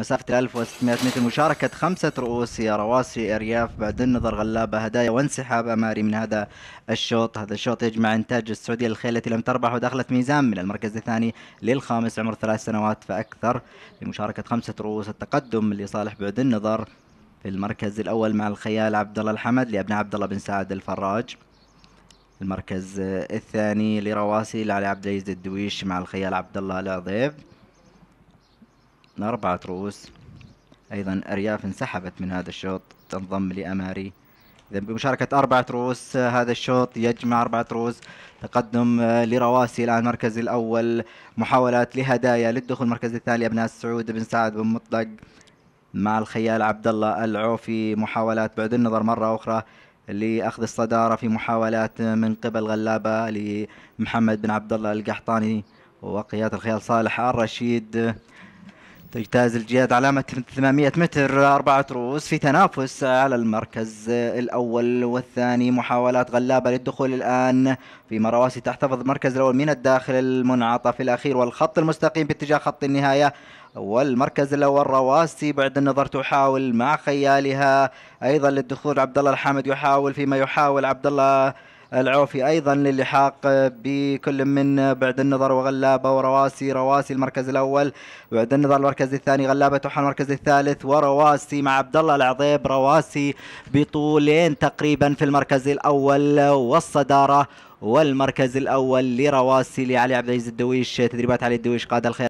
مسافة 1600 متر مشاركة خمسة رؤوس يا رواسي أرياف بعد النظر غلابة هدايا وانسحاب أماري من هذا الشوط هذا الشوط يجمع إنتاج السعودية الخيل التي لم تربح ودخلت ميزان من المركز الثاني للخامس عمر ثلاث سنوات فأكثر لمشاركة خمسة رؤوس التقدم لصالح بعد النظر في المركز الأول مع الخيال عبد الله الحمد لأبناء عبد الله بن سعد الفراج المركز الثاني لرواسي لعلي عبد العزيز الدويش مع الخيال عبد الله العضيب أربعة رؤوس أيضا أرياف انسحبت من هذا الشوط تنضم لأماري إذا بمشاركة أربعة رؤوس هذا الشوط يجمع أربعة رؤوس تقدم آه، لرواسي الآن المركز الأول محاولات لهدايا للدخول المركز الثاني أبناء السعود بن سعد بن مطلق مع الخيال عبد الله العوفي محاولات بعد النظر مرة أخرى لأخذ الصدارة في محاولات من قبل غلابة لمحمد بن عبد الله القحطاني وقيادة الخيال صالح الرشيد تجتاز الجياد علامة 800 متر أربعة رؤوس في تنافس على المركز الأول والثاني محاولات غلابة للدخول الآن في مرواسي تحتفظ المركز الأول من الداخل المنعطف الأخير والخط المستقيم باتجاه خط النهاية والمركز الاول رواسي بعد النظر تحاول مع خيالها ايضا للدخول عبد الله الحامد يحاول فيما يحاول عبد الله العوفي أيضا للحاق بكل من بعد النظر وغلابة ورواسي رواسي المركز الأول بعد النظر المركز الثاني غلابة تحان المركز الثالث ورواسي مع عبد الله العظيب رواسي بطولين تقريبا في المركز الأول والصدارة والمركز الأول لرواسي لعلي عبد العزيز الدويش تدريبات علي الدويش قاد الخير